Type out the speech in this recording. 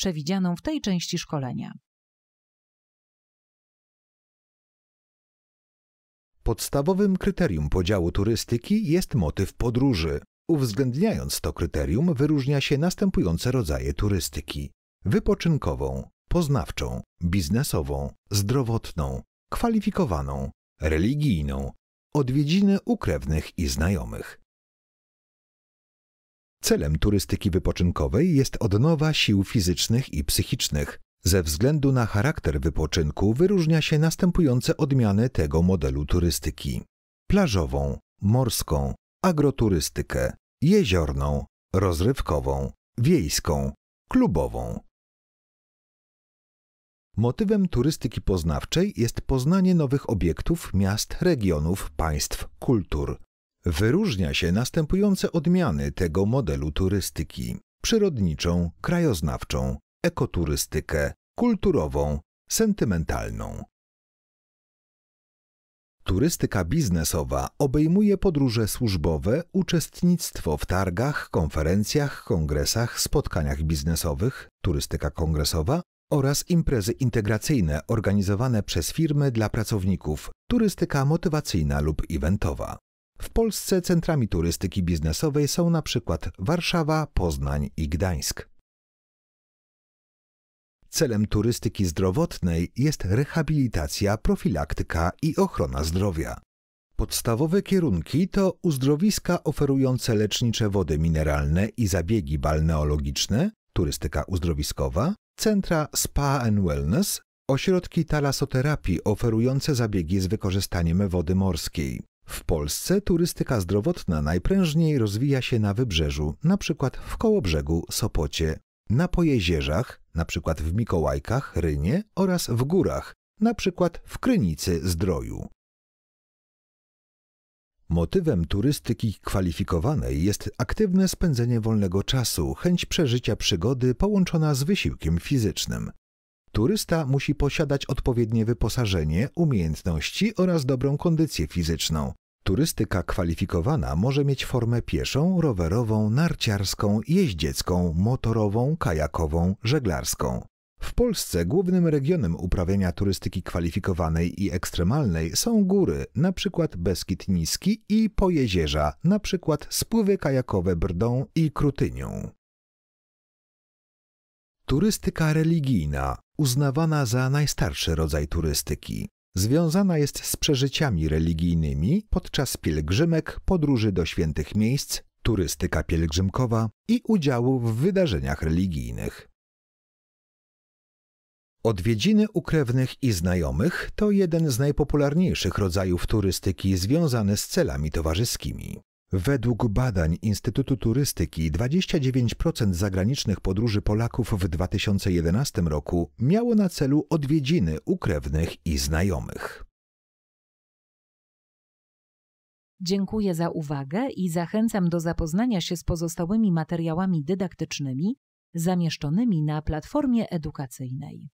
przewidzianą w tej części szkolenia. Podstawowym kryterium podziału turystyki jest motyw podróży. Uwzględniając to kryterium, wyróżnia się następujące rodzaje turystyki: wypoczynkową, poznawczą, biznesową, zdrowotną, kwalifikowaną, religijną, odwiedziny u krewnych i znajomych. Celem turystyki wypoczynkowej jest odnowa sił fizycznych i psychicznych. Ze względu na charakter wypoczynku wyróżnia się następujące odmiany tego modelu turystyki: plażową, morską, agroturystykę, jeziorną, rozrywkową, wiejską, klubową. Motywem turystyki poznawczej jest poznanie nowych obiektów, miast, regionów, państw, kultur wyróżnia się następujące odmiany tego modelu turystyki: przyrodniczą, krajoznawczą, ekoturystykę, kulturową, sentymentalną. Turystyka biznesowa obejmuje podróże służbowe, uczestnictwo w targach, konferencjach, kongresach, spotkaniach biznesowych, turystyka kongresowa oraz imprezy integracyjne organizowane przez firmy dla pracowników, turystyka motywacyjna lub eventowa. W Polsce centrami turystyki biznesowej są na przykład Warszawa, Poznań i Gdańsk. Celem turystyki zdrowotnej jest rehabilitacja, profilaktyka i ochrona zdrowia. Podstawowe kierunki to uzdrowiska oferujące lecznicze wody mineralne i zabiegi balneologiczne, turystyka uzdrowiskowa, centra spa and wellness, ośrodki talasoterapii oferujące zabiegi z wykorzystaniem wody morskiej, w Polsce turystyka zdrowotna najprężniej rozwija się na wybrzeżu, np. w Kołobrzegu, Sopocie, na Pojezierzach, np. w Mikołajkach, Rynie oraz w górach, np. w Krynicy, Zdroju. Motywem turystyki kwalifikowanej jest aktywne spędzenie wolnego czasu, chęć przeżycia przygody połączona z wysiłkiem fizycznym. Turysta musi posiadać odpowiednie wyposażenie, umiejętności oraz dobrą kondycję fizyczną. Turystyka kwalifikowana może mieć formę pieszą, rowerową, narciarską, jeździecką, motorową, kajakową, żeglarską. W Polsce głównym regionem uprawiania turystyki kwalifikowanej i ekstremalnej są góry, np. Beskid Niski i Pojezierza, np. spływy kajakowe Brdą i Krutynią. Turystyka religijna uznawana za najstarszy rodzaj turystyki. Związana jest z przeżyciami religijnymi podczas pielgrzymek, podróży do świętych miejsc, turystyka pielgrzymkowa i udziału w wydarzeniach religijnych. Odwiedziny u krewnych i znajomych to jeden z najpopularniejszych rodzajów turystyki związany z celami towarzyskimi. Według badań Instytutu Turystyki 29% zagranicznych podróży Polaków w 2011 roku miało na celu odwiedziny u krewnych i znajomych. Dziękuję za uwagę i zachęcam do zapoznania się z pozostałymi materiałami dydaktycznymi zamieszczonymi na platformie edukacyjnej.